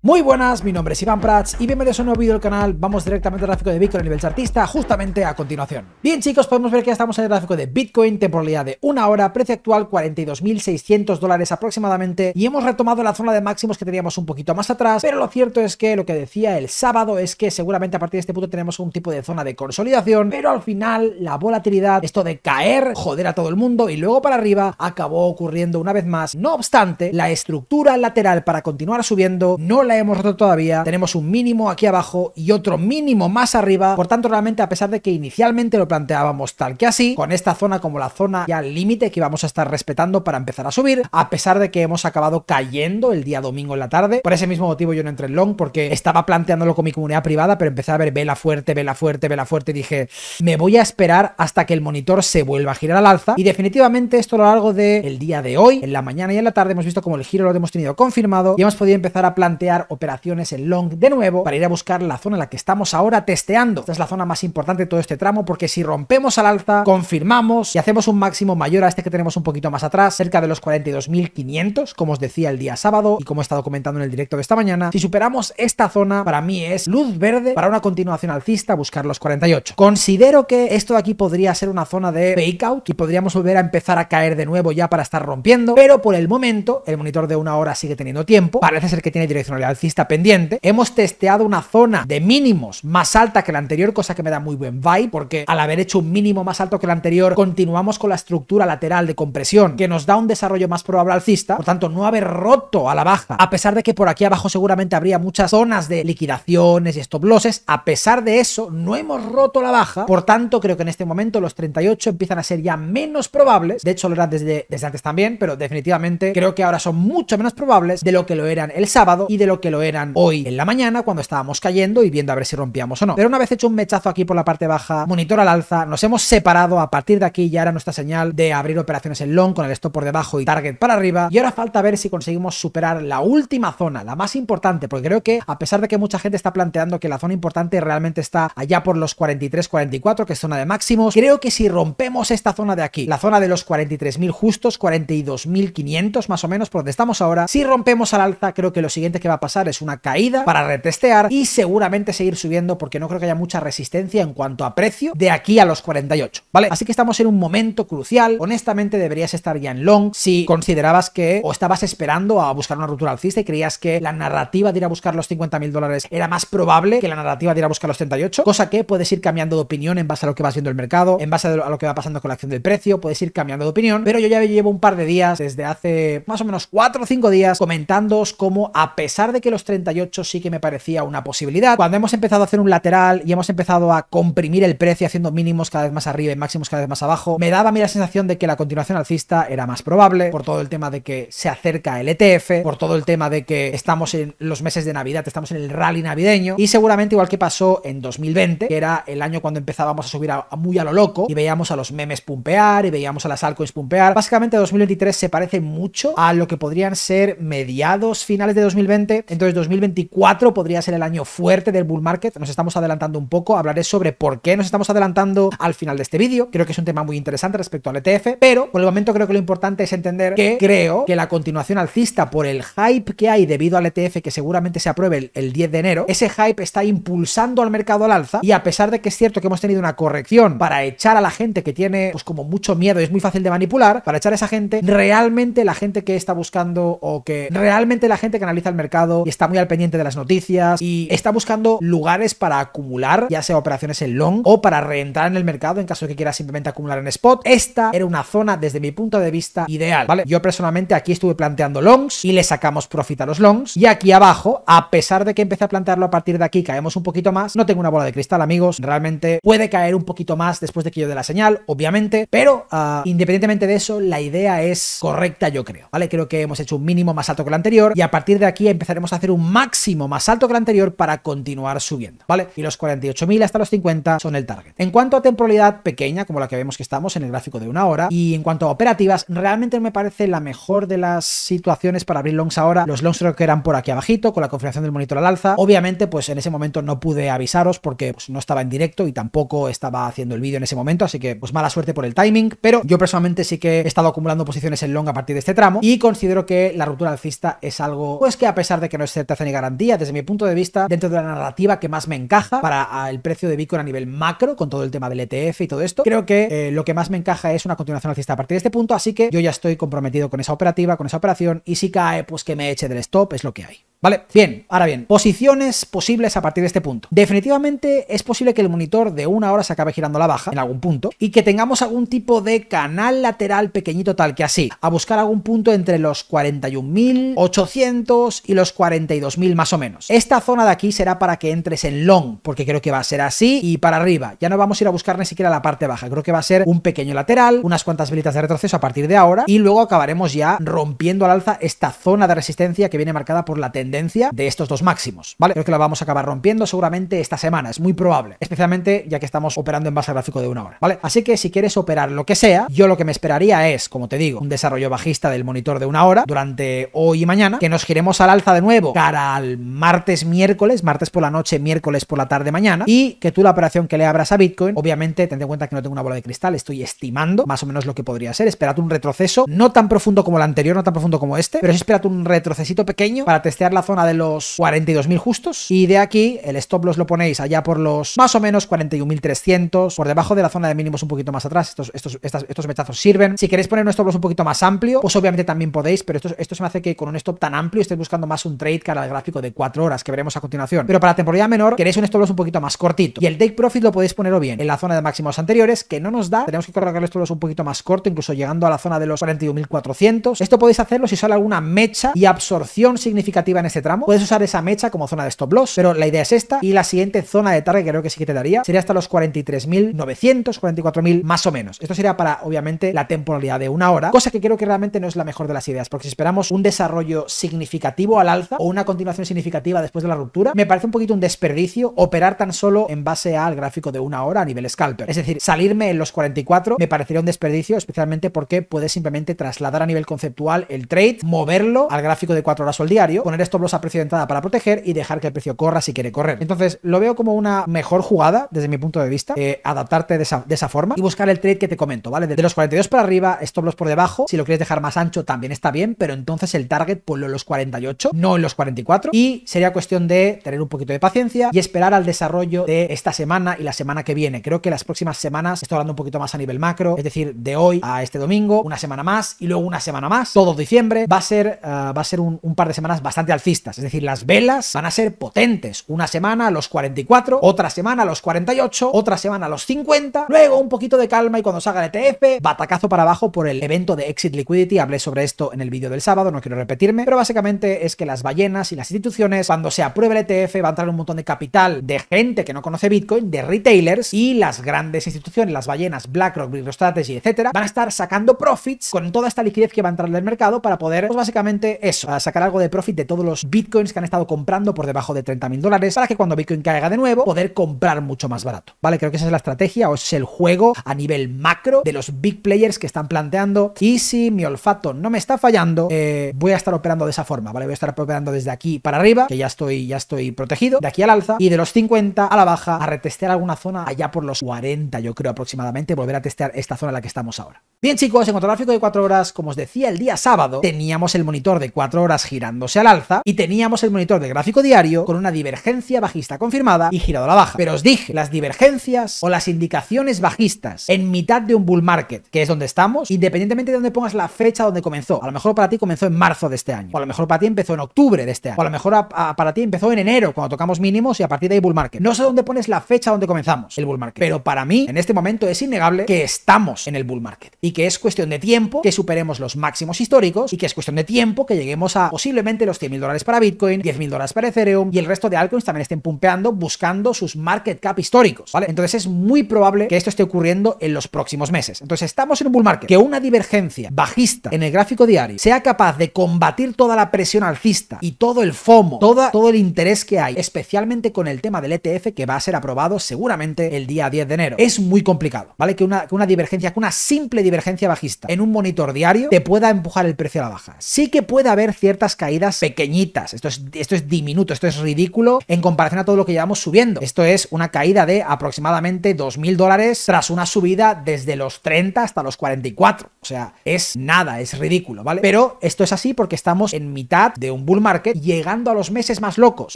Muy buenas, mi nombre es Iván Prats y bienvenidos a un nuevo vídeo del canal. Vamos directamente al gráfico de Bitcoin a nivel chartista, justamente a continuación. Bien chicos, podemos ver que ya estamos en el gráfico de Bitcoin, temporalidad de una hora, precio actual 42.600 dólares aproximadamente y hemos retomado la zona de máximos que teníamos un poquito más atrás, pero lo cierto es que lo que decía el sábado es que seguramente a partir de este punto tenemos un tipo de zona de consolidación, pero al final la volatilidad, esto de caer, joder a todo el mundo y luego para arriba, acabó ocurriendo una vez más. No obstante, la estructura lateral para continuar subiendo no la hemos roto todavía, tenemos un mínimo aquí abajo y otro mínimo más arriba, por tanto realmente a pesar de que inicialmente lo planteábamos tal que así, con esta zona como la zona ya límite que vamos a estar respetando para empezar a subir, a pesar de que hemos acabado cayendo el día domingo en la tarde, por ese mismo motivo yo no entré en long porque estaba planteándolo con mi comunidad privada, pero empecé a ver vela fuerte, vela fuerte, vela fuerte, y dije, me voy a esperar hasta que el monitor se vuelva a girar al alza y definitivamente esto a lo largo del día de hoy, en la mañana y en la tarde hemos visto como el giro lo hemos tenido confirmado y hemos podido empezar a plantear operaciones en long de nuevo para ir a buscar la zona en la que estamos ahora testeando. Esta es la zona más importante de todo este tramo porque si rompemos al alza, confirmamos y hacemos un máximo mayor a este que tenemos un poquito más atrás, cerca de los 42.500, como os decía el día sábado y como he estado comentando en el directo de esta mañana. Si superamos esta zona, para mí es luz verde para una continuación alcista buscar los 48. Considero que esto de aquí podría ser una zona de breakout, y podríamos volver a empezar a caer de nuevo ya para estar rompiendo, pero por el momento el monitor de una hora sigue teniendo tiempo, parece ser que tiene direccionalidad alcista pendiente. Hemos testeado una zona de mínimos más alta que la anterior, cosa que me da muy buen vibe, porque al haber hecho un mínimo más alto que el anterior, continuamos con la estructura lateral de compresión, que nos da un desarrollo más probable alcista, por tanto no haber roto a la baja, a pesar de que por aquí abajo seguramente habría muchas zonas de liquidaciones y stop losses, a pesar de eso no hemos roto la baja, por tanto creo que en este momento los 38 empiezan a ser ya menos probables, de hecho lo eran desde, desde antes también, pero definitivamente creo que ahora son mucho menos probables de lo que lo eran el sábado y de lo que lo eran hoy en la mañana cuando estábamos cayendo y viendo a ver si rompíamos o no. Pero una vez hecho un mechazo aquí por la parte baja, monitor al alza, nos hemos separado, a partir de aquí ya era nuestra señal de abrir operaciones en long con el stop por debajo y target para arriba. Y ahora falta ver si conseguimos superar la última zona, la más importante, porque creo que a pesar de que mucha gente está planteando que la zona importante realmente está allá por los 43-44, que es zona de máximos, creo que si rompemos esta zona de aquí, la zona de los 43.000 justos, 42.500 más o menos por donde estamos ahora, si rompemos al alza, creo que lo siguiente que va a pasar es una caída para retestear y seguramente seguir subiendo porque no creo que haya mucha resistencia en cuanto a precio de aquí a los 48, ¿vale? Así que estamos en un momento crucial. Honestamente deberías estar ya en long si considerabas que o estabas esperando a buscar una ruptura alcista y creías que la narrativa de ir a buscar los 50 mil dólares era más probable que la narrativa de ir a buscar los 38, cosa que puedes ir cambiando de opinión en base a lo que vas viendo el mercado, en base a lo que va pasando con la acción del precio, puedes ir cambiando de opinión, pero yo ya llevo un par de días, desde hace más o menos 4 o 5 días, comentándoos cómo a pesar de que los 38 sí que me parecía una posibilidad, cuando hemos empezado a hacer un lateral y hemos empezado a comprimir el precio haciendo mínimos cada vez más arriba y máximos cada vez más abajo, me daba a mí la sensación de que la continuación alcista era más probable, por todo el tema de que se acerca el ETF, por todo el tema de que estamos en los meses de Navidad, estamos en el rally navideño, y seguramente igual que pasó en 2020, que era el año cuando empezábamos a subir muy a lo loco, y veíamos a los memes pumpear, y veíamos a las altcoins pumpear, básicamente 2023 se parece mucho a lo que podrían ser mediados finales de 2020 entonces 2024 podría ser el año fuerte del bull market. Nos estamos adelantando un poco. Hablaré sobre por qué nos estamos adelantando al final de este vídeo. Creo que es un tema muy interesante respecto al ETF, pero por el momento creo que lo importante es entender que creo que la continuación alcista por el hype que hay debido al ETF que seguramente se apruebe el, 10 de enero, ese hype está impulsando al mercado al alza y a pesar de que es cierto que hemos tenido una corrección para echar a la gente que tiene pues como mucho miedo y es muy fácil de manipular, para echar a esa gente, realmente la gente que está buscando o que realmente la gente que analiza el mercado y está muy al pendiente de las noticias y está buscando lugares para acumular, ya sea operaciones en long o para reentrar en el mercado en caso de que quiera simplemente acumular en spot. Esta era una zona desde mi punto de vista ideal, ¿vale? Yo personalmente aquí estuve planteando longs y le sacamos profit a los longs y aquí abajo, a pesar de que empecé a plantearlo a partir de aquí, caemos un poquito más, no tengo una bola de cristal, amigos, realmente puede caer un poquito más después de que yo dé la señal, obviamente, pero ah, independientemente de eso, la idea es correcta, yo creo, ¿vale? Creo que hemos hecho un mínimo más alto que el anterior y a partir de aquí empezaré a hacer un máximo más alto que el anterior para continuar subiendo, ¿vale? Y los 48.000 hasta los 50 son el target. En cuanto a temporalidad pequeña, como la que vemos que estamos en el gráfico de una hora, y en cuanto a operativas, realmente me parece la mejor de las situaciones para abrir longs ahora. Los longs creo que eran por aquí abajito, con la configuración del monitor al alza. Obviamente, pues en ese momento no pude avisaros porque pues, no estaba en directo y tampoco estaba haciendo el vídeo en ese momento, así que pues mala suerte por el timing, pero yo personalmente sí que he estado acumulando posiciones en long a partir de este tramo y considero que la ruptura alcista es algo, pues que a pesar de que no es certeza ni garantía, desde mi punto de vista, dentro de la narrativa que más me encaja para ah, el precio de Bitcoin a nivel macro, con todo el tema del ETF y todo esto, creo que eh, lo que más me encaja es una continuación alcista a partir de este punto, así que yo ya estoy comprometido con esa operativa, con esa operación, y si cae, pues que me eche del stop, es lo que hay. ¿Vale? Bien, ahora bien, posiciones posibles a partir de este punto. Definitivamente es posible que el monitor de una hora se acabe girando a la baja en algún punto y que tengamos algún tipo de canal lateral pequeñito tal que así, a buscar algún punto entre los 41.800 y los 42.000 más o menos. Esta zona de aquí será para que entres en long, porque creo que va a ser así y para arriba. Ya no vamos a ir a buscar ni siquiera la parte baja, creo que va a ser un pequeño lateral, unas cuantas velitas de retroceso a partir de ahora y luego acabaremos ya rompiendo al alza esta zona de resistencia que viene marcada por la tendencia tendencia de estos dos máximos, ¿vale? Creo que la vamos a acabar rompiendo seguramente esta semana, es muy probable, especialmente ya que estamos operando en base gráfico de una hora, ¿vale? Así que si quieres operar lo que sea, yo lo que me esperaría es, como te digo, un desarrollo bajista del monitor de una hora durante hoy y mañana, que nos giremos al alza de nuevo cara al martes, miércoles, martes por la noche, miércoles por la tarde, mañana, y que tú la operación que le abras a Bitcoin, obviamente ten en cuenta que no tengo una bola de cristal, estoy estimando más o menos lo que podría ser, esperad un retroceso, no tan profundo como el anterior, no tan profundo como este, pero sí esperad un retrocesito pequeño para testear la zona de los 42.000 justos y de aquí el stop loss lo ponéis allá por los más o menos 41.300, por debajo de la zona de mínimos un poquito más atrás, estos, estos, estos mechazos sirven. Si queréis poner un stop loss un poquito más amplio, pues obviamente también podéis, pero esto, esto se me hace que con un stop tan amplio estéis buscando más un trade cara al gráfico de 4 horas que veremos a continuación. Pero para la temporalidad menor queréis un stop loss un poquito más cortito y el take profit lo podéis o bien en la zona de máximos anteriores que no nos da, tenemos que corregir el stop loss un poquito más corto, incluso llegando a la zona de los 41.400. Esto podéis hacerlo si sale alguna mecha y absorción significativa en este tramo. Puedes usar esa mecha como zona de stop loss, pero la idea es esta. Y la siguiente zona de target creo que sí que te daría sería hasta los 43.900, 44.000 más o menos. Esto sería para, obviamente, la temporalidad de una hora, cosa que creo que realmente no es la mejor de las ideas, porque si esperamos un desarrollo significativo al alza o una continuación significativa después de la ruptura, me parece un poquito un desperdicio operar tan solo en base al gráfico de una hora a nivel scalper. Es decir, salirme en los 44 me parecería un desperdicio, especialmente porque puedes simplemente trasladar a nivel conceptual el trade, moverlo al gráfico de 4 horas o el diario, poner esto a precio de entrada para proteger y dejar que el precio corra si quiere correr. Entonces, lo veo como una mejor jugada desde mi punto de vista, eh, adaptarte de esa, forma y buscar el trade que te comento, ¿vale? desde los 42 para arriba, estos loss por debajo, si lo quieres dejar más ancho también está bien, pero entonces el target ponlo en los 48, no en los 44 y sería cuestión de tener un poquito de paciencia y esperar al desarrollo de esta semana y la semana que viene. Creo que las próximas semanas, estoy hablando un poquito más a nivel macro, es decir, de hoy a este domingo, una semana más y luego una semana más, todo diciembre, va a ser, eh, va a ser un, un par de semanas bastante al es decir, las velas van a ser potentes, una semana a los 44, otra semana a los 48, otra semana a los 50, luego un poquito de calma y cuando salga el ETF, batacazo para abajo por el evento de Exit Liquidity, hablé sobre esto en el vídeo del sábado, no quiero repetirme, pero básicamente es que las ballenas y las instituciones, cuando se apruebe el ETF, va a entrar un montón de capital de gente que no conoce Bitcoin, de retailers y las grandes instituciones, las ballenas, BlackRock, y etcétera, van a estar sacando profits con toda esta liquidez que va a entrar en el mercado para poder, pues básicamente eso, sacar algo de profit de todos los bitcoins que han estado comprando por debajo de 30.000 dólares para que cuando Bitcoin caiga de nuevo, poder comprar mucho más barato. ¿Vale? Creo que esa es la estrategia o es el juego a nivel macro de los big players que están planteando. Y si mi olfato no me está fallando, eh, voy a estar operando de esa forma, ¿vale? Voy a estar operando desde aquí para arriba, que ya estoy, ya estoy protegido, de aquí al alza, y de los 50 a la baja, a retestear alguna zona allá por los 40, yo creo aproximadamente, volver a testear esta zona en la que estamos ahora. Bien chicos, en cuanto al gráfico de 4 horas, como os decía, el día sábado teníamos el monitor de 4 horas girándose al alza, y teníamos el monitor de gráfico diario con una divergencia bajista confirmada y girado a la baja. Pero os dije, las divergencias o las indicaciones bajistas en mitad de un bull market, que es donde estamos, independientemente de donde pongas la fecha donde comenzó. A lo mejor para ti comenzó en marzo de este año, o a lo mejor para ti empezó en octubre de este año, o a lo mejor para ti empezó en enero cuando tocamos mínimos y a partir de ahí bull market. No sé dónde pones la fecha donde comenzamos el bull market, pero para mí en este momento es innegable que estamos en el bull market y que es cuestión de tiempo que superemos los máximos históricos y que es cuestión de tiempo que lleguemos a posiblemente los 100.000 dólares para Bitcoin, 10 mil dólares para Ethereum y el resto de altcoins también estén pumpeando buscando sus market cap históricos, ¿vale? Entonces es muy probable que esto esté ocurriendo en los próximos meses. Entonces estamos en un bull market, que una divergencia bajista en el gráfico diario sea capaz de combatir toda la presión alcista y todo el FOMO, toda, todo el interés que hay, especialmente con el tema del ETF que va a ser aprobado seguramente el día 10 de enero. Es muy complicado, ¿vale? Que una, que una divergencia, que una simple divergencia bajista en un monitor diario te pueda empujar el precio a la baja. Sí que puede haber ciertas caídas pequeñitas esto es, esto es diminuto, esto es ridículo en comparación a todo lo que llevamos subiendo. Esto es una caída de aproximadamente 2.000 dólares tras una subida desde los 30 hasta los 44. O sea, es nada, es ridículo, ¿vale? Pero esto es así porque estamos en mitad de un bull market llegando a los meses más locos.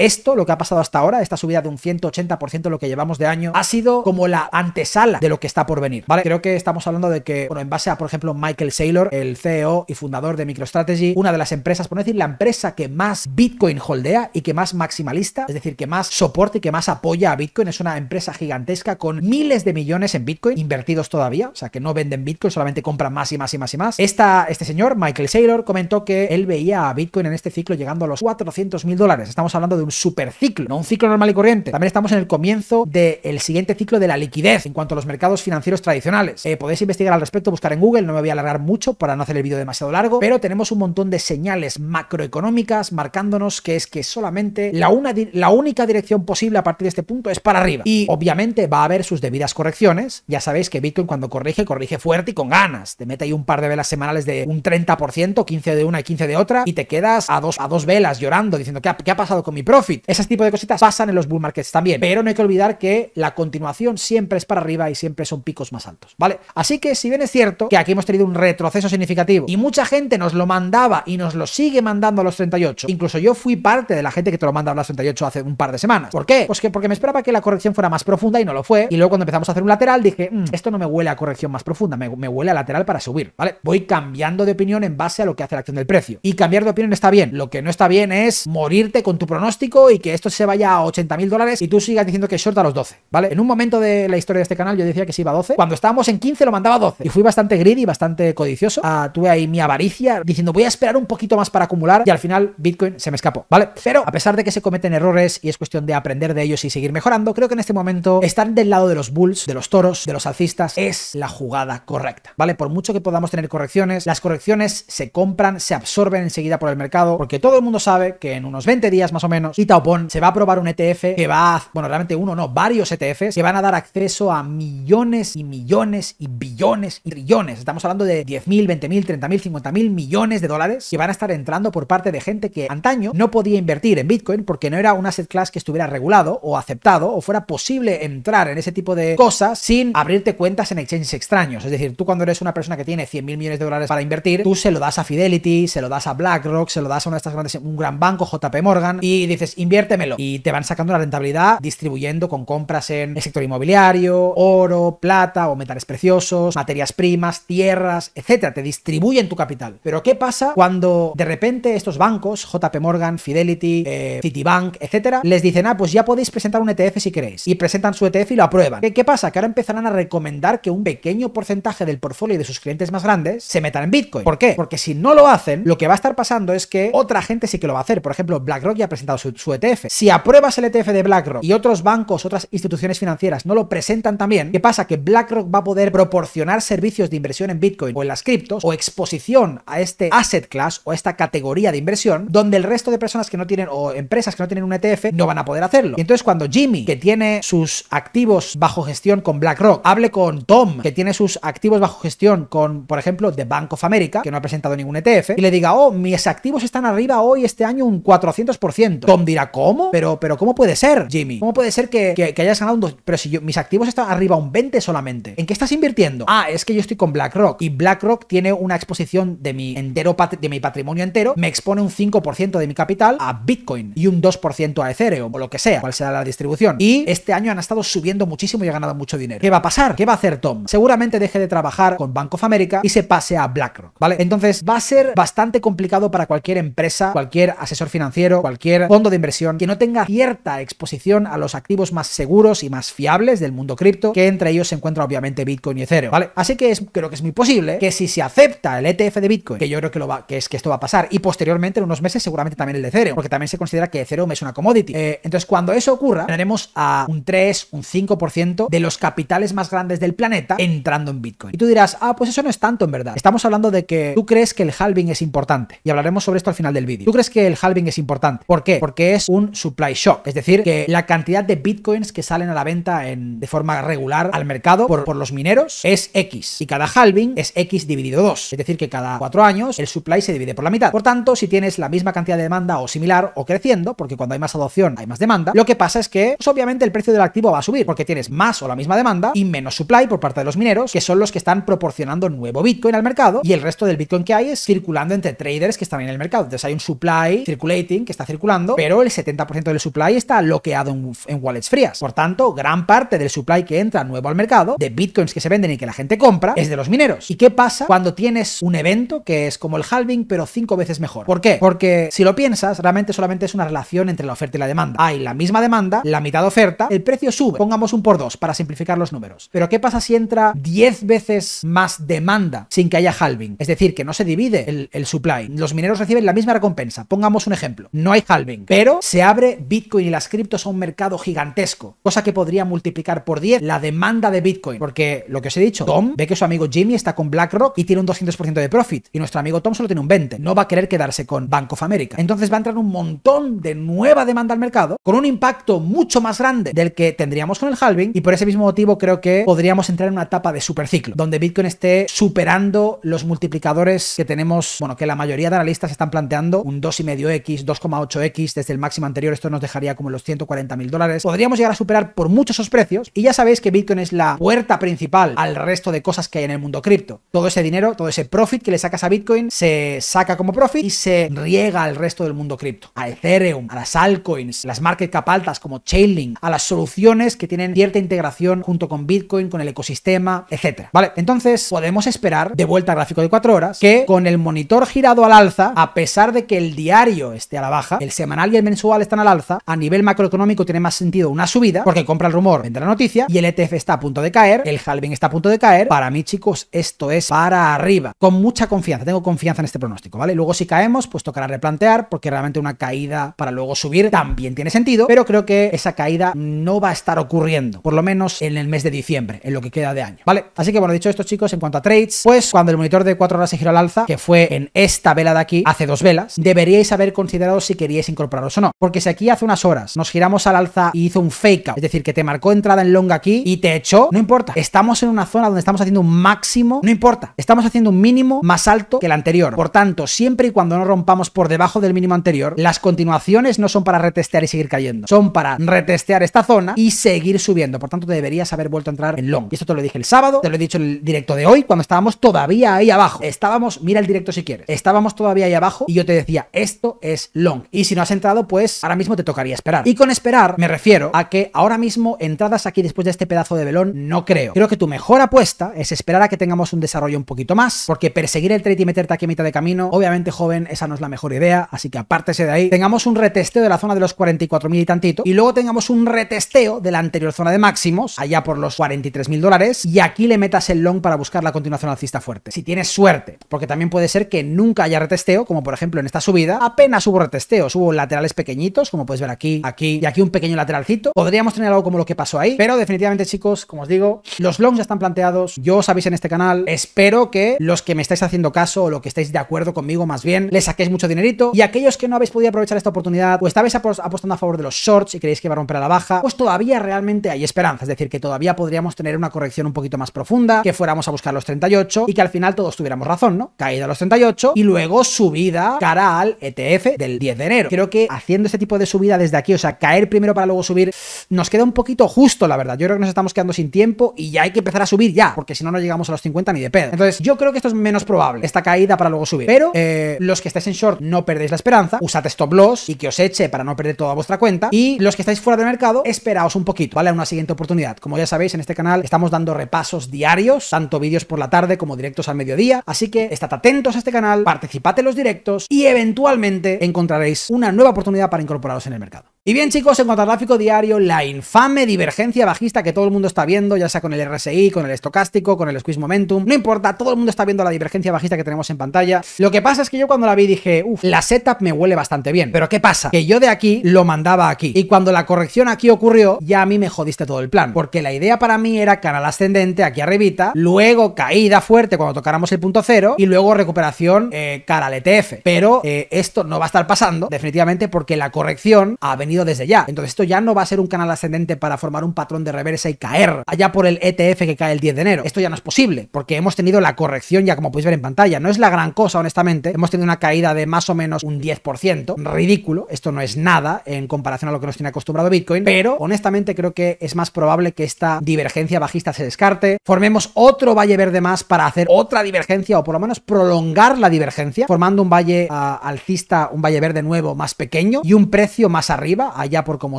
Esto, lo que ha pasado hasta ahora, esta subida de un 180% lo que llevamos de año, ha sido como la antesala de lo que está por venir, ¿vale? Creo que estamos hablando de que, bueno, en base a, por ejemplo, Michael Saylor, el CEO y fundador de MicroStrategy, una de las empresas, por decir la empresa que más Bitcoin holdea y que más maximalista, es decir, que más soporte, y que más apoya a Bitcoin. Es una empresa gigantesca con miles de millones en Bitcoin invertidos todavía, o sea, que no venden Bitcoin, solamente compran más y más y más y más. este señor, Michael Saylor, comentó que él veía a Bitcoin en este ciclo llegando a los 400 mil dólares. Estamos hablando de un super ciclo, no un ciclo normal y corriente. También estamos en el comienzo del siguiente ciclo de la liquidez en cuanto a los mercados financieros tradicionales. Eh, podéis investigar al respecto, buscar en Google, no me voy a alargar mucho para no hacer el vídeo demasiado largo, pero tenemos un montón de señales macroeconómicas, marcándonos que es que solamente la, una la única dirección posible a partir de este punto es para arriba. Y obviamente va a haber sus debidas correcciones. Ya sabéis que Bitcoin cuando corrige, corrige fuerte y con ganas. Te mete ahí un par de velas semanales de un 30%, 15 de una y 15 de otra, y te quedas a dos, a dos velas llorando, diciendo ¿qué ha, pasado con mi profit? Ese tipo de cositas pasan en los bull markets también. Pero no hay que olvidar que la continuación siempre es para arriba y siempre son picos más altos, ¿vale? Así que si bien es cierto que aquí hemos tenido un retroceso significativo y mucha gente nos lo mandaba y nos lo sigue mandando a los 38, incluso yo fui parte de la gente que te lo manda a y 38 hace un par de semanas. ¿Por qué? Pues que porque me esperaba que la corrección fuera más profunda y no lo fue. Y luego cuando empezamos a hacer un lateral dije, mm, esto no me huele a corrección más profunda, me, huele a lateral para subir, ¿vale? Voy cambiando de opinión en base a lo que hace la acción del precio. Y cambiar de opinión está bien. Lo que no está bien es morirte con tu pronóstico y que esto se vaya a 80 mil dólares y tú sigas diciendo que short a los 12, ¿vale? En un momento de la historia de este canal yo decía que se iba a 12. Cuando estábamos en 15 lo mandaba a 12. Y fui bastante greedy, bastante codicioso. Ah, tuve ahí mi avaricia diciendo voy a esperar un poquito más para acumular y al final Bitcoin se me escapó, ¿vale? Pero a pesar de que se cometen errores y es cuestión de aprender de ellos y seguir mejorando, creo que en este momento estar del lado de los bulls, de los toros, de los alcistas, es la jugada correcta, ¿vale? Por mucho que podamos tener correcciones, las correcciones se compran, se absorben enseguida por el mercado, porque todo el mundo sabe que en unos 20 días más o menos, Itaopon se va a aprobar un ETF que va a, bueno, realmente uno no, varios ETFs que van a dar acceso a millones y millones y billones y trillones. Estamos hablando de 10.000, 20.000, 30.000, 50.000 millones de dólares que van a estar entrando por parte de gente que antaño no podía invertir en Bitcoin porque no era un asset class que estuviera regulado o aceptado o fuera posible entrar en ese tipo de cosas sin abrirte cuentas en exchanges extraños. Es decir, tú cuando eres una persona que tiene 100 mil millones de dólares para invertir, tú se lo das a Fidelity, se lo das a BlackRock, se lo das a una de estas grandes, un gran banco, JP Morgan, y dices, inviértemelo. Y te van sacando la rentabilidad distribuyendo con compras en el sector inmobiliario, oro, plata o metales preciosos, materias primas, tierras, etcétera. Te distribuyen tu capital. Pero ¿qué pasa cuando de repente estos bancos, JP Morgan, Fidelity, eh, Citibank, etcétera, les dicen, ah, pues ya podéis presentar un ETF si queréis. Y presentan su ETF y lo aprueban. ¿Qué, pasa? Que ahora empezarán a recomendar que un pequeño porcentaje del portfolio de sus clientes más grandes se metan en Bitcoin. ¿Por qué? Porque si no lo hacen, lo que va a estar pasando es que otra gente sí que lo va a hacer. Por ejemplo, BlackRock ya ha presentado su, ETF. Si apruebas el ETF de BlackRock y otros bancos, otras instituciones financieras no lo presentan también, ¿qué pasa? Que BlackRock va a poder proporcionar servicios de inversión en Bitcoin o en las criptos o exposición a este asset class o a esta categoría de inversión, donde el resto de personas que no tienen o empresas que no tienen un ETF no van a poder hacerlo. Y entonces cuando Jimmy, que tiene sus activos bajo gestión con BlackRock, hable con Tom, que tiene sus activos bajo gestión con, por ejemplo, de Bank of America, que no ha presentado ningún ETF, y le diga, oh, mis activos están arriba hoy este año un 400%. Tom dirá, ¿cómo? Pero, pero ¿cómo puede ser, Jimmy? ¿Cómo puede ser que, hayas ganado un 2? Pero si mis activos están arriba un 20 solamente. ¿En qué estás invirtiendo? Ah, es que yo estoy con BlackRock y BlackRock tiene una exposición de mi, entero de mi patrimonio entero, me expone un 5% de mi capital a Bitcoin y un 2% a Ethereum o lo que sea, cuál sea la distribución. Y este año han estado subiendo muchísimo y ha ganado mucho dinero. ¿Qué va a pasar? ¿Qué va a hacer Tom? Seguramente deje de trabajar con Bank of America y se pase a BlackRock, ¿vale? Entonces va a ser bastante complicado para cualquier empresa, cualquier asesor financiero, cualquier fondo de inversión que no tenga cierta exposición a los activos más seguros y más fiables del mundo cripto, que entre ellos se encuentra obviamente Bitcoin y Ethereum, ¿vale? Así que es, creo que es muy posible que si se acepta el ETF de Bitcoin, que yo creo que, lo va, que, es, que esto va a pasar, y posteriormente en unos meses seguramente también el de cero porque también se considera que cero es una commodity. Eh, entonces, cuando eso ocurra, tendremos a un 3, un 5% de los capitales más grandes del planeta entrando en Bitcoin. Y tú dirás, ah, pues eso no es tanto en verdad. Estamos hablando de que tú crees que el halving es importante. Y hablaremos sobre esto al final del vídeo. ¿Tú crees que el halving es importante? ¿Por qué? Porque es un supply shock. Es decir, que la cantidad de Bitcoins que salen a la venta en, de forma regular al mercado por, por los mineros es X. Y cada halving es X dividido 2. Es decir, que cada 4 años el supply se divide por la mitad. Por tanto, si tienes la misma cantidad de demanda o similar o creciendo, porque cuando hay más adopción hay más demanda, lo que pasa es que pues, obviamente el precio del activo va a subir, porque tienes más o la misma demanda y menos supply por parte de los mineros, que son los que están proporcionando nuevo Bitcoin al mercado y el resto del Bitcoin que hay es circulando entre traders que están en el mercado. Entonces hay un supply circulating que está circulando, pero el 70% del supply está bloqueado en, en wallets frías. Por tanto, gran parte del supply que entra nuevo al mercado, de Bitcoins que se venden y que la gente compra, es de los mineros. ¿Y qué pasa cuando tienes un evento que es como el halving, pero cinco veces mejor? ¿Por qué? Porque si lo piensas, realmente solamente es una relación entre la oferta y la demanda. Hay la misma demanda, la mitad oferta, el precio sube, pongamos un por dos para simplificar los números. Pero ¿qué pasa si entra 10 veces más demanda sin que haya halving? Es decir, que no se divide el, supply. Los mineros reciben la misma recompensa. Pongamos un ejemplo. No hay halving, pero se abre Bitcoin y las criptos a un mercado gigantesco, cosa que podría multiplicar por 10 la demanda de Bitcoin. Porque lo que os he dicho, Tom ve que su amigo Jimmy está con BlackRock y tiene un 200% de profit y nuestro amigo Tom solo tiene un 20. No va a querer quedarse con Banco Familia entonces va a entrar un montón de nueva demanda al mercado con un impacto mucho más grande del que tendríamos con el halving y por ese mismo motivo creo que podríamos entrar en una etapa de superciclo donde Bitcoin esté superando los multiplicadores que tenemos, bueno, que la mayoría de analistas están planteando un 2,5x, 2,8x desde el máximo anterior, esto nos dejaría como los 140 mil dólares. Podríamos llegar a superar por muchos esos precios y ya sabéis que Bitcoin es la puerta principal al resto de cosas que hay en el mundo cripto. Todo ese dinero, todo ese profit que le sacas a Bitcoin se saca como profit y se riega al resto del mundo cripto, a Ethereum, a las altcoins, las market cap altas como Chainlink, a las soluciones que tienen cierta integración junto con Bitcoin, con el ecosistema, etcétera. Vale, entonces podemos esperar de vuelta al gráfico de 4 horas que con el monitor girado al alza, a pesar de que el diario esté a la baja, el semanal y el mensual están al alza, a nivel macroeconómico tiene más sentido una subida porque compra el rumor, vende la noticia y el ETF está a punto de caer, el halving está a punto de caer. Para mí, chicos, esto es para arriba, con mucha confianza. Tengo confianza en este pronóstico, ¿vale? Luego si caemos, pues tocará replantear porque realmente una caída para luego subir también tiene sentido, pero creo que esa caída no va a estar ocurriendo, por lo menos en el mes de diciembre, en lo que queda de año, ¿vale? Así que bueno, dicho esto chicos, en cuanto a trades, pues cuando el monitor de 4 horas se giró al alza, que fue en esta vela de aquí, hace dos velas, deberíais haber considerado si queríais incorporaros o no, porque si aquí hace unas horas nos giramos al alza y hizo un fake es decir, que te marcó entrada en long aquí y te echó, no importa, estamos en una zona donde estamos haciendo un máximo, no importa, estamos haciendo un mínimo más alto que el anterior, por tanto, siempre y cuando no rompamos por debajo del mínimo anterior, las continuaciones no son para retestear y seguir cayendo, son para retestear esta zona y seguir subiendo. Por tanto, deberías haber vuelto a entrar en long. Y esto te lo dije el sábado, te lo he dicho en el directo de hoy, cuando estábamos todavía ahí abajo. Estábamos, mira el directo si quieres, estábamos todavía ahí abajo y yo te decía, esto es long. Y si no has entrado, pues ahora mismo te tocaría esperar. Y con esperar me refiero a que ahora mismo entradas aquí después de este pedazo de velón, no creo. Creo que tu mejor apuesta es esperar a que tengamos un desarrollo un poquito más, porque perseguir el trade y meterte aquí a mitad de camino, obviamente joven, esa no es la mejor idea así que apártese de ahí. Tengamos un retesteo de la zona de los 44.000 y tantito, y luego tengamos un retesteo de la anterior zona de máximos, allá por los 43.000 dólares, y aquí le metas el long para buscar la continuación alcista fuerte. Si tienes suerte, porque también puede ser que nunca haya retesteo, como por ejemplo en esta subida, apenas hubo retesteos. hubo laterales pequeñitos, como puedes ver aquí, aquí y aquí un pequeño lateralcito. Podríamos tener algo como lo que pasó ahí, pero definitivamente chicos, como os digo, los longs ya están planteados, yo os aviso en este canal, espero que los que me estáis haciendo caso o lo que estáis de acuerdo conmigo más bien, le saquéis mucho dinero. Y aquellos que no habéis podido aprovechar esta oportunidad o estabais apostando a favor de los shorts y creéis que va a romper a la baja, pues todavía realmente hay esperanza. Es decir, que todavía podríamos tener una corrección un poquito más profunda, que fuéramos a buscar los 38 y que al final todos tuviéramos razón, ¿no? Caída a los 38 y luego subida cara al ETF del 10 de enero. Creo que haciendo ese tipo de subida desde aquí, o sea, caer primero para luego subir, nos queda un poquito justo, la verdad. Yo creo que nos estamos quedando sin tiempo y ya hay que empezar a subir ya, porque si no, no llegamos a los 50 ni de pedo. Entonces, yo creo que esto es menos probable, esta caída para luego subir. Pero eh, los que estáis en short no perdéis la esperanza, usad stop loss y que os eche para no perder toda vuestra cuenta. Y los que estáis fuera del mercado, esperaos un poquito, ¿vale? A una siguiente oportunidad. Como ya sabéis, en este canal estamos dando repasos diarios, tanto vídeos por la tarde como directos al mediodía. Así que estad atentos a este canal, participad en los directos y eventualmente encontraréis una nueva oportunidad para incorporaros en el mercado. Y bien chicos, en cuanto al gráfico diario, la infame divergencia bajista que todo el mundo está viendo, ya sea con el RSI, con el estocástico, con el squeeze momentum, no importa, todo el mundo está viendo la divergencia bajista que tenemos en pantalla. Lo que pasa es que yo cuando la vi dije, uff, la setup me huele bastante bien, pero ¿qué pasa? Que yo de aquí lo mandaba aquí, y cuando la corrección aquí ocurrió, ya a mí me jodiste todo el plan, porque la idea para mí era canal ascendente aquí arribita, luego caída fuerte cuando tocáramos el punto cero, y luego recuperación eh, cara al ETF, pero eh, esto no va a estar pasando, definitivamente, porque la corrección ha venido desde ya. Entonces esto ya no va a ser un canal ascendente para formar un patrón de reversa y caer allá por el ETF que cae el 10 de enero. Esto ya no es posible porque hemos tenido la corrección ya como podéis ver en pantalla. No es la gran cosa, honestamente. Hemos tenido una caída de más o menos un 10%. Ridículo. Esto no es nada en comparación a lo que nos tiene acostumbrado Bitcoin. Pero honestamente creo que es más probable que esta divergencia bajista se descarte. Formemos otro valle verde más para hacer otra divergencia o por lo menos prolongar la divergencia, formando un valle ah, alcista, un valle verde nuevo más pequeño y un precio más arriba allá por como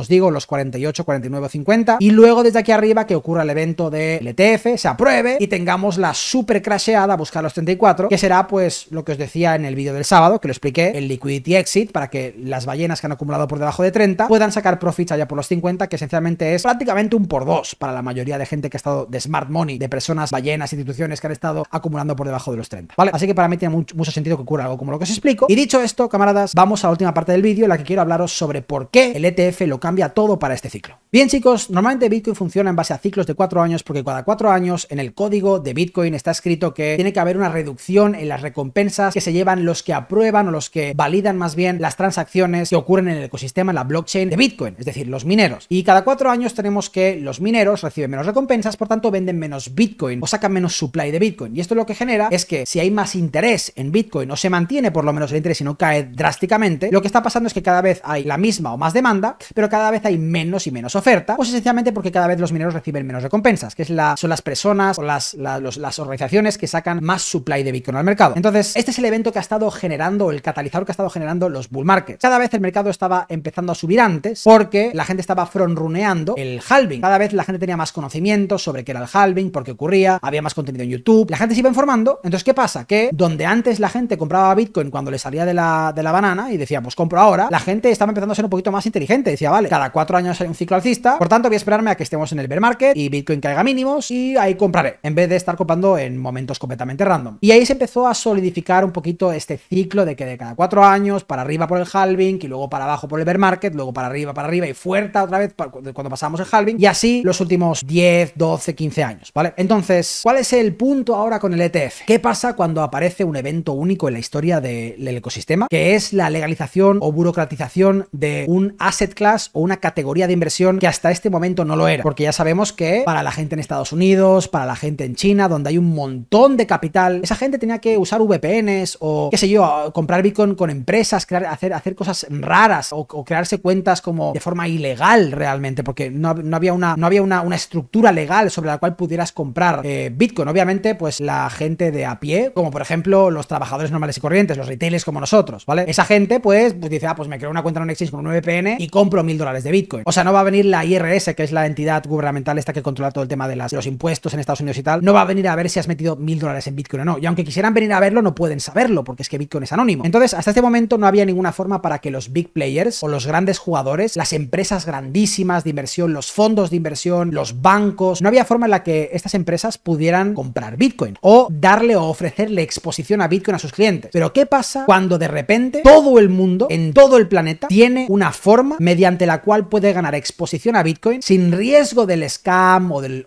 os digo, los 48, 49, 50, y luego desde aquí arriba que ocurra el evento del ETF, se apruebe y tengamos la super crasheada, buscar los 34, que será pues lo que os decía en el vídeo del sábado, que lo expliqué, el liquidity exit, para que las ballenas que han acumulado por debajo de 30 puedan sacar profits allá por los 50, que esencialmente es prácticamente un por dos para la mayoría de gente que ha estado de smart money, de personas, ballenas, instituciones que han estado acumulando por debajo de los 30, ¿vale? Así que para mí tiene mucho, mucho sentido que ocurra algo como lo que os explico. Y dicho esto, camaradas, vamos a la última parte del vídeo en la que quiero hablaros sobre por qué el ETF lo cambia todo para este ciclo. Bien chicos, normalmente Bitcoin funciona en base a ciclos de cuatro años porque cada cuatro años en el código de Bitcoin está escrito que tiene que haber una reducción en las recompensas que se llevan los que aprueban o los que validan más bien las transacciones que ocurren en el ecosistema, en la blockchain de Bitcoin, es decir, los mineros. Y cada cuatro años tenemos que los mineros reciben menos recompensas, por tanto venden menos Bitcoin o sacan menos supply de Bitcoin. Y esto lo que genera es que si hay más interés en Bitcoin o se mantiene por lo menos el interés y no cae drásticamente, lo que está pasando es que cada vez hay la misma o más demanda pero cada vez hay menos y menos oferta, pues esencialmente porque cada vez los mineros reciben menos recompensas, que son las personas o las, las organizaciones que sacan más supply de Bitcoin al mercado. Entonces, este es el evento que ha estado generando, el catalizador que ha estado generando los bull markets. Cada vez el mercado estaba empezando a subir antes porque la gente estaba fronruneando el halving. Cada vez la gente tenía más conocimiento sobre qué era el halving, por qué ocurría, había más contenido en YouTube, la gente se iba informando. Entonces, ¿qué pasa? Que donde antes la gente compraba Bitcoin cuando le salía de la, de la banana y decía, pues compro ahora, la gente estaba empezando a ser un poquito más inteligente. Decía, vale, cada cuatro años hay un ciclo alcista, por tanto voy a esperarme a que estemos en el bear market y Bitcoin caiga mínimos y ahí compraré, en vez de estar copando en momentos completamente random. Y ahí se empezó a solidificar un poquito este ciclo de que de cada cuatro años, para arriba por el halving y luego para abajo por el bear market, luego para arriba, para arriba y fuerte otra vez cuando pasamos el halving y así los últimos 10, 12, 15 años, ¿vale? Entonces, ¿cuál es el punto ahora con el ETF? ¿Qué pasa cuando aparece un evento único en la historia del ecosistema? Que es la legalización o burocratización de un asset class o una categoría de inversión que hasta este momento no lo era. Porque ya sabemos que para la gente en Estados Unidos, para la gente en China, donde hay un montón de capital, esa gente tenía que usar VPNs o, qué sé yo, comprar Bitcoin con empresas, hacer, hacer cosas raras o, crearse cuentas como de forma ilegal realmente, porque no, había, una, no había una, estructura legal sobre la cual pudieras comprar eh, Bitcoin. Obviamente, pues la gente de a pie, como por ejemplo los trabajadores normales y corrientes, los retailers como nosotros, ¿vale? Esa gente, pues, pues dice, ah, pues me creo una cuenta en un exchange con un VPN y compro mil dólares de Bitcoin. O sea, no va a venir la IRS, que es la entidad gubernamental esta que controla todo el tema de los impuestos en Estados Unidos y tal, no va a venir a ver si has metido mil dólares en Bitcoin o no. Y aunque quisieran venir a verlo, no pueden saberlo, porque es que Bitcoin es anónimo. Entonces, hasta este momento no había ninguna forma para que los big players o los grandes jugadores, las empresas grandísimas de inversión, los fondos de inversión, los bancos, no había forma en la que estas empresas pudieran comprar Bitcoin o darle o ofrecerle exposición a Bitcoin a sus clientes. Pero ¿qué pasa cuando de repente todo el mundo, en todo el planeta, tiene una forma mediante la cual Puede ganar exposición a Bitcoin sin riesgo del scam o, de,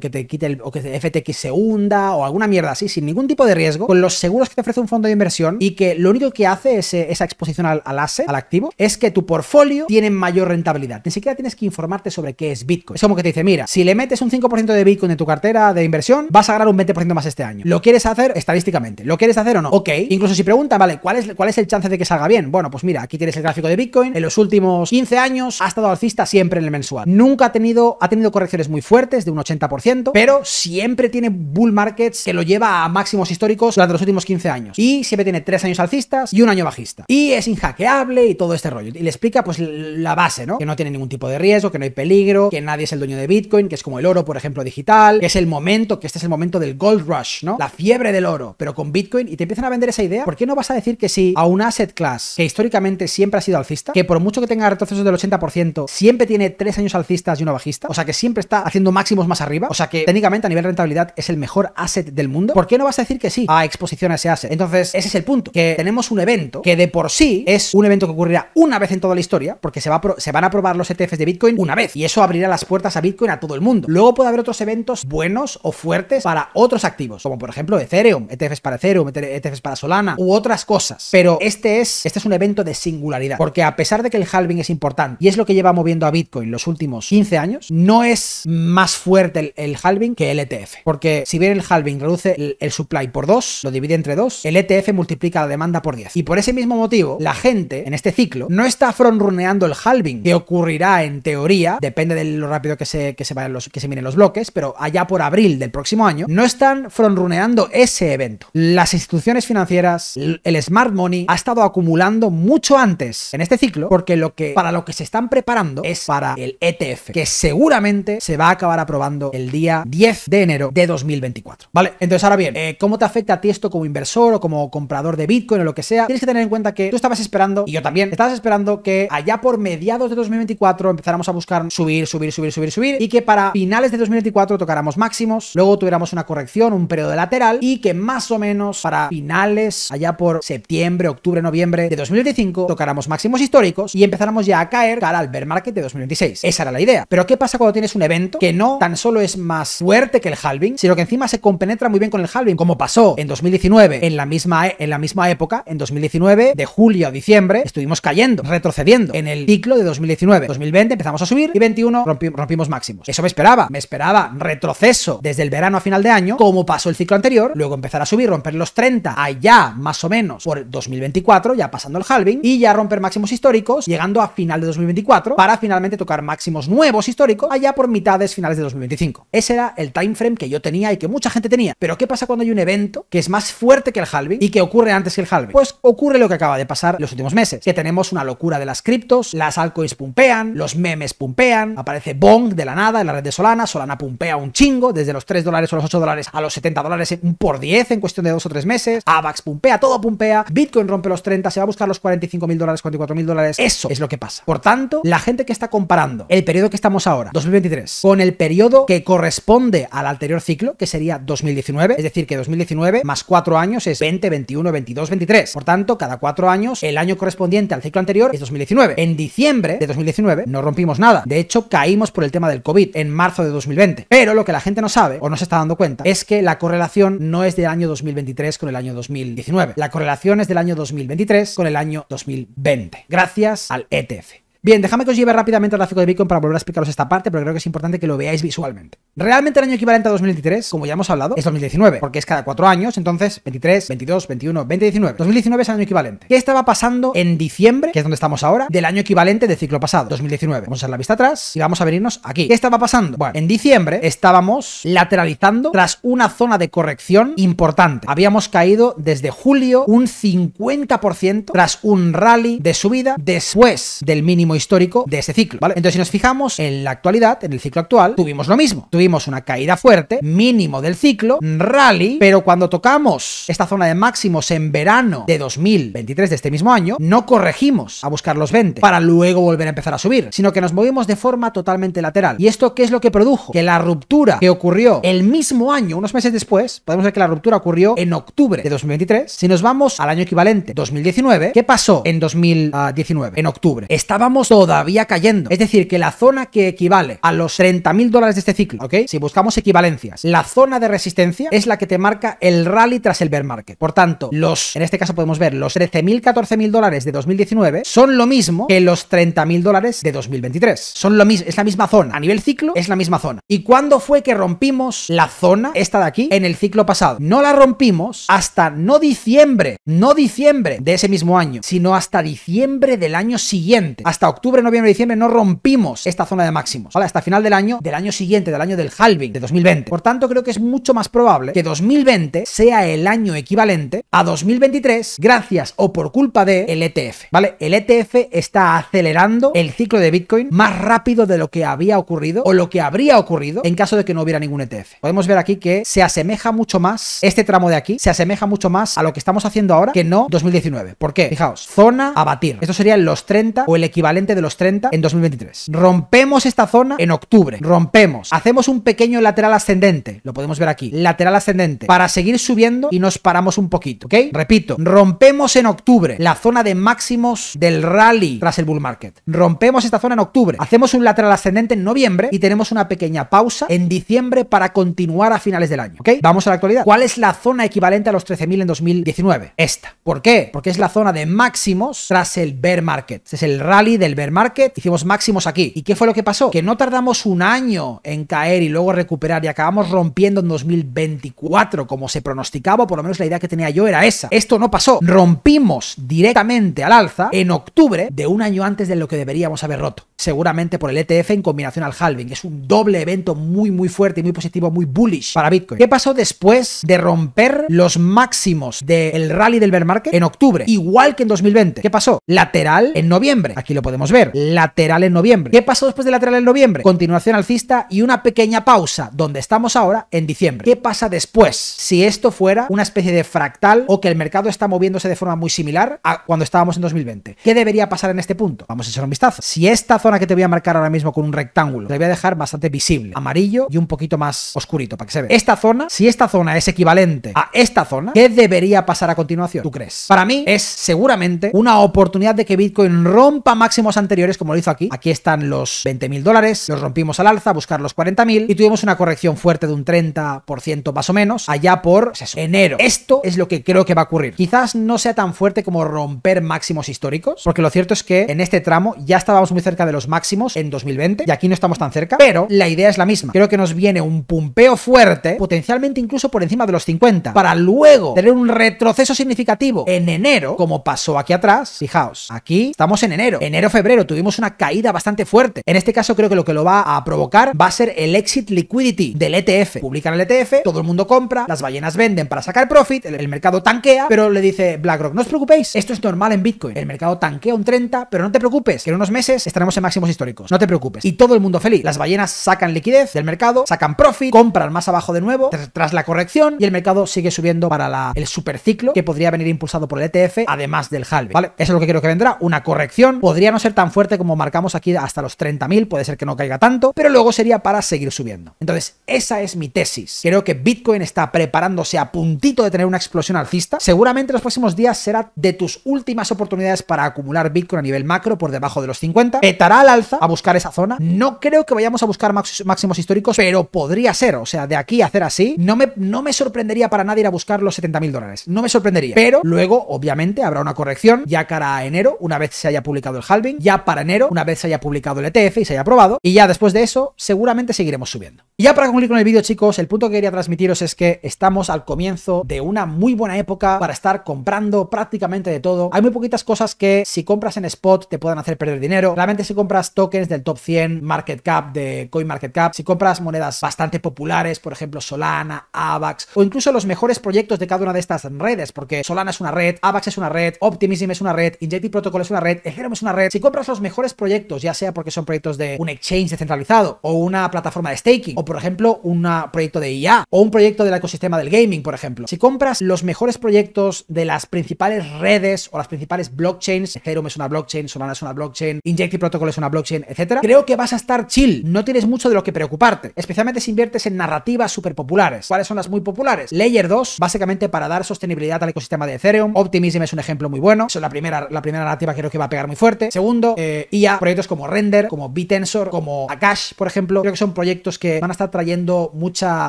que te quite el, o que FTX se hunda o alguna mierda así, sin ningún tipo de riesgo, con los seguros que te ofrece un fondo de inversión y que lo único que hace esa exposición al, ase al activo, es que tu portfolio tiene mayor rentabilidad. Ni siquiera tienes que informarte sobre qué es Bitcoin. Es como que te dice, mira, si le metes un 5% de Bitcoin en tu cartera de inversión, vas a ganar un 20% más este año. ¿Lo quieres hacer estadísticamente? ¿Lo quieres hacer o no? Ok. Incluso si pregunta vale, ¿cuál es, cuál es el chance de que salga bien? Bueno, pues mira, aquí tienes el gráfico de Bitcoin. En los últimos 15 años ha estado alcista siempre en el mensual. Nunca ha tenido, ha tenido correcciones muy fuertes de un 80%, pero siempre tiene bull markets que lo lleva a máximos históricos durante los últimos 15 años. Y siempre tiene 3 años alcistas y un año bajista. Y es injaqueable y todo este rollo. Y le explica pues la base, ¿no? Que no tiene ningún tipo de riesgo, que no hay peligro, que nadie es el dueño de Bitcoin, que es como el oro, por ejemplo, digital, que es el momento, que este es el momento del gold rush, ¿no? La fiebre del oro, pero con Bitcoin y te empiezan a vender esa idea. ¿Por qué no vas a decir que sí a un asset class que históricamente siempre ha sido alcista, que por mucho que tenga a retrocesos del 80%, siempre tiene tres años alcistas y uno bajista, o sea que siempre está haciendo máximos más arriba, o sea que técnicamente a nivel rentabilidad es el mejor asset del mundo, ¿por qué no vas a decir que sí a exposición a ese asset? Entonces, ese es el punto, que tenemos un evento que de por sí es un evento que ocurrirá una vez en toda la historia, porque se, va se van a probar los ETFs de Bitcoin una vez, y eso abrirá las puertas a Bitcoin a todo el mundo. Luego puede haber otros eventos buenos o fuertes para otros activos, como por ejemplo Ethereum, ETFs para Ethereum, ETFs e para Solana u otras cosas, pero este es, este es un evento de singularidad, porque a pesar de que el halving es importante y es lo que lleva moviendo a Bitcoin los últimos 15 años, no es más fuerte el, halving que el ETF. Porque si bien el halving reduce el, supply por 2, lo divide entre 2, el ETF multiplica la demanda por 10. Y por ese mismo motivo, la gente en este ciclo no está frontruneando el halving, que ocurrirá en teoría, depende de lo rápido que se, vayan los, que se miren los bloques, pero allá por abril del próximo año, no están frontruneando ese evento. Las instituciones financieras, el smart money ha estado acumulando mucho antes en este ciclo, porque lo que para lo que se están preparando es para el ETF, que seguramente se va a acabar aprobando el día 10 de enero de 2024. ¿Vale? Entonces, ahora bien, eh, ¿cómo te afecta a ti esto como inversor o como comprador de Bitcoin o lo que sea? Tienes que tener en cuenta que tú estabas esperando, y yo también, estabas esperando que allá por mediados de 2024 empezáramos a buscar subir, subir, subir, subir, subir, y que para finales de 2024 tocáramos máximos, luego tuviéramos una corrección, un periodo lateral, y que más o menos para finales, allá por septiembre, octubre, noviembre de 2025, tocáramos máximos históricos y empezáramos ya a caer cara al bear market de 2026. Esa era la idea. Pero ¿qué pasa cuando tienes un evento que no tan solo es más fuerte que el halving, sino que encima se compenetra muy bien con el halving, como pasó en 2019, en la misma, e, en la misma época, en 2019, de julio a diciembre, estuvimos cayendo, retrocediendo en el ciclo de 2019. 2020 empezamos a subir y 21 rompimos máximos. Eso me esperaba, me esperaba retroceso desde el verano a final de año, como pasó el ciclo anterior, luego empezar a subir, romper los 30 allá más o menos por 2024, ya pasando el halving, y ya romper máximos históricos, llegando a final de 2024 para finalmente tocar máximos nuevos históricos allá por mitades finales de 2025. Ese era el time frame que yo tenía y que mucha gente tenía. Pero ¿qué pasa cuando hay un evento que es más fuerte que el halving y que ocurre antes que el halving? Pues ocurre lo que acaba de pasar los últimos meses, que tenemos una locura de las criptos, las altcoins pumpean, los memes pumpean, aparece Bong de la nada en la red de Solana, Solana pumpea un chingo, desde los 3 dólares o los 8 dólares a los 70 dólares por 10 en cuestión de 2 o 3 meses, AVAX pumpea, todo pumpea, Bitcoin rompe los 30, se va a buscar los 45 mil dólares, 44 mil dólares, eso es lo qué pasa. Por tanto, la gente que está comparando el periodo que estamos ahora, 2023, con el periodo que corresponde al anterior ciclo, que sería 2019, es decir, que 2019 más cuatro años es 20, 21, 22, 23. Por tanto, cada cuatro años, el año correspondiente al ciclo anterior es 2019. En diciembre de 2019 no rompimos nada. De hecho, caímos por el tema del COVID en marzo de 2020. Pero lo que la gente no sabe o no se está dando cuenta es que la correlación no es del año 2023 con el año 2019. La correlación es del año 2023 con el año 2020. Gracias al ETF. Bien, déjame que os lleve rápidamente el gráfico de Bitcoin para volver a explicaros esta parte, pero creo que es importante que lo veáis visualmente. Realmente el año equivalente a 2023, como ya hemos hablado, es 2019, porque es cada cuatro años, entonces 23, 22, 21, 2019. 2019 es el año equivalente. ¿Qué estaba pasando en diciembre, que es donde estamos ahora, del año equivalente del ciclo pasado, 2019? Vamos a hacer la vista atrás y vamos a venirnos aquí. ¿Qué estaba pasando? Bueno, en diciembre estábamos lateralizando tras una zona de corrección importante. Habíamos caído desde julio un 50% tras un rally de subida después del mínimo histórico de ese ciclo, ¿vale? Entonces, si nos fijamos en la actualidad, en el ciclo actual, tuvimos lo mismo. Tuvimos una caída fuerte, mínimo del ciclo, rally, pero cuando tocamos esta zona de máximos en verano de 2023 de este mismo año, no corregimos a buscar los 20 para luego volver a empezar a subir, sino que nos movimos de forma totalmente lateral. ¿Y esto qué es lo que produjo? Que la ruptura que ocurrió el mismo año, unos meses después, podemos ver que la ruptura ocurrió en octubre de 2023. Si nos vamos al año equivalente, 2019, ¿qué pasó en 2019? En octubre. Estábamos todavía cayendo. Es decir, que la zona que equivale a los 30.000 dólares de este ciclo, ¿ok? Si buscamos equivalencias, la zona de resistencia es la que te marca el rally tras el bear market. Por tanto, los, en este caso podemos ver, los 13.000, 14.000 dólares de 2019 son lo mismo que los 30.000 dólares de 2023. Son lo mismo, es la misma zona. A nivel ciclo, es la misma zona. ¿Y cuándo fue que rompimos la zona, esta de aquí, en el ciclo pasado? No la rompimos hasta no diciembre, no diciembre de ese mismo año, sino hasta diciembre del año siguiente, hasta octubre, noviembre, diciembre no rompimos esta zona de máximos, ¿vale? Hasta final del año, del año siguiente, del año del halving, de 2020. Por tanto, creo que es mucho más probable que 2020 sea el año equivalente a 2023 gracias o por culpa de ETF, e ¿vale? El ETF está acelerando el ciclo de Bitcoin más rápido de lo que había ocurrido o lo que habría ocurrido en caso de que no hubiera ningún ETF. Podemos ver aquí que se asemeja mucho más, este tramo de aquí, se asemeja mucho más a lo que estamos haciendo ahora que no 2019. ¿Por qué? Fijaos, zona a batir. Esto serían los 30 o el equivalente de los 30 en 2023. Rompemos esta zona en octubre. Rompemos. Hacemos un pequeño lateral ascendente. Lo podemos ver aquí. Lateral ascendente. Para seguir subiendo y nos paramos un poquito. ¿Ok? Repito. Rompemos en octubre la zona de máximos del rally tras el bull market. Rompemos esta zona en octubre. Hacemos un lateral ascendente en noviembre y tenemos una pequeña pausa en diciembre para continuar a finales del año. ¿Ok? Vamos a la actualidad. ¿Cuál es la zona equivalente a los 13.000 en 2019? Esta. ¿Por qué? Porque es la zona de máximos tras el bear market. es el rally del el bear market, hicimos máximos aquí. ¿Y qué fue lo que pasó? Que no tardamos un año en caer y luego recuperar y acabamos rompiendo en 2024, como se pronosticaba, por lo menos la idea que tenía yo era esa. Esto no pasó. Rompimos directamente al alza en octubre de un año antes de lo que deberíamos haber roto. Seguramente por el ETF en combinación al halving. Es un doble evento muy, muy fuerte y muy positivo, muy bullish para Bitcoin. ¿Qué pasó después de romper los máximos del rally del bear market en octubre? Igual que en 2020. ¿Qué pasó? Lateral en noviembre. Aquí lo podemos ver. Lateral en noviembre. ¿Qué pasó después de lateral en noviembre? Continuación alcista y una pequeña pausa donde estamos ahora en diciembre. ¿Qué pasa después? Si esto fuera una especie de fractal o que el mercado está moviéndose de forma muy similar a cuando estábamos en 2020. ¿Qué debería pasar en este punto? Vamos a echar un vistazo. Si esta zona que te voy a marcar ahora mismo con un rectángulo, te voy a dejar bastante visible, amarillo y un poquito más oscurito para que se vea. Esta zona, si esta zona es equivalente a esta zona, ¿qué debería pasar a continuación? ¿Tú crees? Para mí es seguramente una oportunidad de que Bitcoin rompa máximo anteriores, como lo hizo aquí. Aquí están los 20.000 dólares, los rompimos al alza, buscar los 40.000 y tuvimos una corrección fuerte de un 30% más o menos, allá por pues enero. Esto es lo que creo que va a ocurrir. Quizás no sea tan fuerte como romper máximos históricos, porque lo cierto es que en este tramo ya estábamos muy cerca de los máximos en 2020 y aquí no estamos tan cerca, pero la idea es la misma. Creo que nos viene un pumpeo fuerte, potencialmente incluso por encima de los 50, para luego tener un retroceso significativo en enero, como pasó aquí atrás. Fijaos, aquí estamos en enero. Enero febrero tuvimos una caída bastante fuerte. En este caso creo que lo que lo va a provocar va a ser el exit liquidity del ETF. Publican el ETF, todo el mundo compra, las ballenas venden para sacar profit, el, mercado tanquea, pero le dice BlackRock, no os preocupéis, esto es normal en Bitcoin. El mercado tanquea un 30, pero no te preocupes, que en unos meses estaremos en máximos históricos. No te preocupes. Y todo el mundo feliz. Las ballenas sacan liquidez del mercado, sacan profit, compran más abajo de nuevo, tras, la corrección, y el mercado sigue subiendo para la, el superciclo que podría venir impulsado por el ETF, además del halve. ¿Vale? Eso es lo que creo que vendrá, una corrección. Podría no ser tan fuerte como marcamos aquí hasta los 30.000, puede ser que no caiga tanto, pero luego sería para seguir subiendo. Entonces, esa es mi tesis. Creo que Bitcoin está preparándose a puntito de tener una explosión alcista. Seguramente los próximos días será de tus últimas oportunidades para acumular Bitcoin a nivel macro por debajo de los 50. Petará al alza a buscar esa zona. No creo que vayamos a buscar máximos históricos, pero podría ser. O sea, de aquí a hacer así, no me, no me sorprendería para nadie ir a buscar los 70.000 dólares. No me sorprendería. Pero luego, obviamente, habrá una corrección ya cara a enero, una vez se haya publicado el halving ya para enero, una vez se haya publicado el ETF y se haya aprobado, y ya después de eso seguramente seguiremos subiendo. Y ya para concluir con el vídeo chicos, el punto que quería transmitiros es que estamos al comienzo de una muy buena época para estar comprando prácticamente de todo. Hay muy poquitas cosas que si compras en spot te puedan hacer perder dinero. Realmente si compras tokens del top 100, market cap de cap si compras monedas bastante populares, por ejemplo Solana, AVAX o incluso los mejores proyectos de cada una de estas redes, porque Solana es una red, AVAX es una red, Optimism es una red, Injective Protocol es una red, Ethereum es una red. Si compras los mejores proyectos, ya sea porque son proyectos de un exchange descentralizado o una plataforma de staking, o por ejemplo, un proyecto de IA o un proyecto del ecosistema del gaming, por ejemplo, si compras los mejores proyectos de las principales redes o las principales blockchains, Ethereum es una blockchain, Solana es una blockchain, Injective Protocol es una blockchain, etcétera, creo que vas a estar chill, no tienes mucho de lo que preocuparte, especialmente si inviertes en narrativas súper populares. ¿Cuáles son las muy populares? Layer 2, básicamente para dar sostenibilidad al ecosistema de Ethereum. Optimism es un ejemplo muy bueno, es la primera, la primera narrativa que creo que va a pegar muy fuerte. Segundo, eh, y ya proyectos como Render, como Bitensor, como Akash, por ejemplo, creo que son proyectos que van a estar trayendo mucha,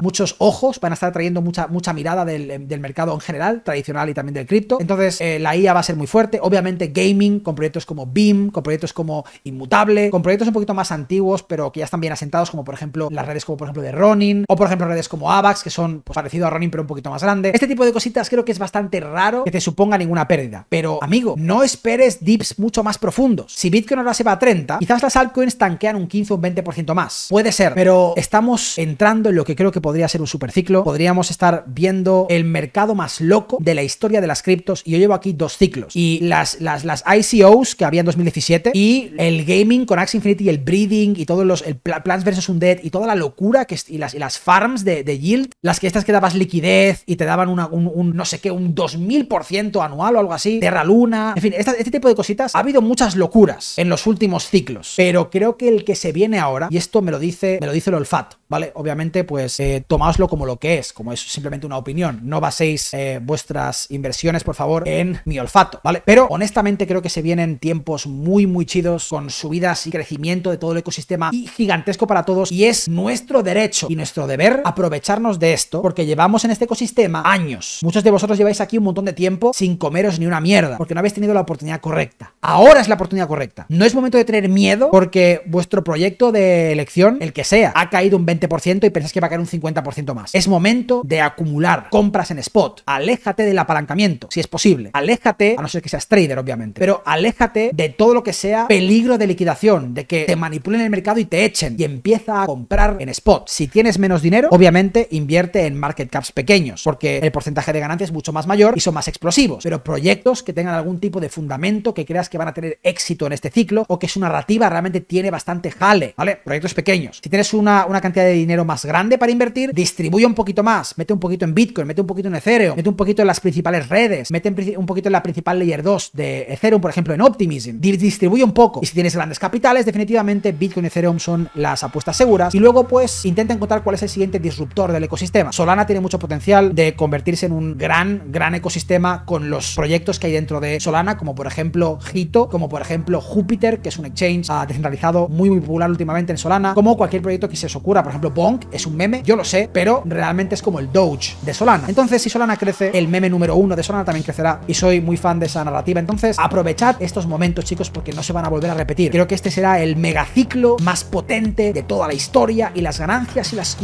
muchos ojos, van a estar trayendo mucha, mirada em, del, mercado en general, tradicional y también del cripto. Entonces, eh, la IA va a ser muy fuerte. Obviamente, gaming, con proyectos como Beam, con proyectos como Inmutable, con proyectos un poquito más antiguos, pero que ya están bien asentados, como por ejemplo las redes como por ejemplo de Ronin, o por ejemplo redes como Avax, que son pues, parecido a Ronin, pero un poquito más grande. Este tipo de cositas creo que es bastante raro que te suponga ninguna pérdida. Pero, amigo, no esperes dips mucho más profundos. Si Bitcoin ahora se va a 30, quizás las altcoins tanquean un 15 o un 20% más. Puede ser, pero estamos entrando en lo que creo que podría ser un super ciclo Podríamos estar viendo el mercado más loco de la historia de las criptos y yo llevo aquí dos ciclos. Y las, las, las ICOs que había en 2017 y el gaming con Axie Infinity, Y el breeding y todos los el Plants vs. Undead y toda la locura que, y, las, las farms de, yield, las que estas que dabas liquidez y te daban un, no sé qué, un 2000% anual o algo así, Terra Luna, en fin, este tipo de cositas. Ha habido muchas locuras en los últimos ciclos, pero creo que el que se viene ahora, y esto me lo dice, me lo dice el olfato, ¿vale? Obviamente, pues eh, tomáoslo como lo que es, como es simplemente una opinión. No baséis eh, vuestras inversiones, por favor, en mi olfato, ¿vale? Pero honestamente creo que se vienen tiempos muy, muy chidos con subidas y crecimiento de todo el ecosistema y gigantesco para todos. Y es nuestro derecho y nuestro deber aprovecharnos de esto porque llevamos en este ecosistema años. Muchos de vosotros lleváis aquí un montón de tiempo sin comeros ni una mierda porque no habéis tenido la oportunidad correcta. Ahora es la oportunidad correcta. No es momento de tener miedo porque vuestro proyecto de elección, el que sea, ha caído un 20% y pensás que va a caer un 50% más. Es momento de acumular compras en spot. Aléjate del apalancamiento, si es posible. Aléjate, a no ser que seas trader, obviamente, pero aléjate de todo lo que sea peligro de liquidación, de que te manipulen el mercado y te echen y empieza a comprar en spot. Si tienes menos dinero, obviamente invierte en market caps pequeños porque el porcentaje de ganancia es mucho más mayor y son más explosivos, pero proyectos que tengan algún tipo de fundamento que creas que van a tener éxito en este ciclo o que su narrativa realmente tiene bastante jale, ¿vale? Proyectos pequeños. Si tienes una, una cantidad de dinero más grande para invertir, distribuye un poquito más, mete un poquito en Bitcoin, mete un poquito en Ethereum, mete un poquito en las principales redes, mete un poquito en la principal layer 2 de Ethereum, por ejemplo, en Optimism, distribuye un poco. Y si tienes grandes capitales, definitivamente Bitcoin y Ethereum son las apuestas seguras. Y luego, pues, intenta encontrar cuál es el siguiente disruptor del ecosistema. Solana tiene mucho potencial de convertirse en un gran, gran ecosistema con los proyectos que hay dentro de Solana, como por ejemplo Hito, como por ejemplo ejemplo, Júpiter, que es un exchange ah, descentralizado muy, muy popular últimamente en Solana, como cualquier proyecto que se os ocurra. Por ejemplo, Bonk es un meme, yo lo sé, pero realmente es como el Doge de Solana. Entonces, si Solana crece, el meme número uno de Solana también crecerá y soy muy fan de esa narrativa. Entonces, aprovechad estos momentos, chicos, porque no se van a volver a repetir. Creo que este será el megaciclo más potente de toda la historia y las ganancias y las...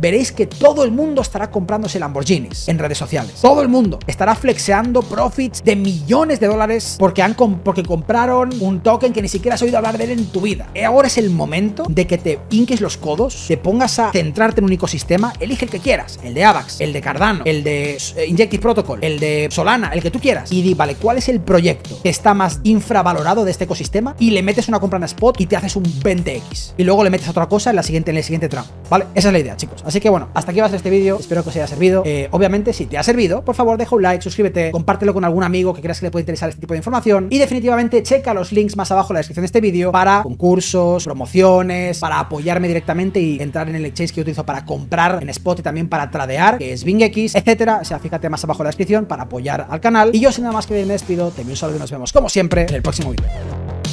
veréis que todo el mundo estará comprándose Lamborghinis en redes sociales. Todo el mundo estará flexeando profits de millones de dólares porque, han porque compraron un token que ni siquiera has oído hablar de él en tu vida. Eh, ahora es el momento de que te inques los codos, te pongas a centrarte en un ecosistema, elige el que quieras, el de AVAX, el de Cardano, el de eh, Injective Protocol, el de Solana, el que tú quieras. Y di, vale, ¿cuál es el proyecto que está más infravalorado de este ecosistema? Y le metes una compra en spot y te haces un 20x. Y luego le metes otra cosa en, la siguiente, en el siguiente tramo. ¿Vale? Esa es la idea, chicos. Así que bueno, hasta aquí va a ser este vídeo. Espero que os haya servido. Eh, obviamente, si te ha servido, por favor, deja un like, suscríbete, compártelo con algún amigo que creas que le puede interesar este tipo de información. Y definitivamente, checa los links más abajo en la descripción de este vídeo para concursos, promociones, para apoyarme directamente y entrar en el exchange que utilizo para comprar en spot y también para tradear, que es BingX, etcétera. O sea, fíjate más abajo en la descripción para apoyar al canal. Y yo sin nada más que me despido, te envío un saludo y nos vemos como siempre en el próximo vídeo.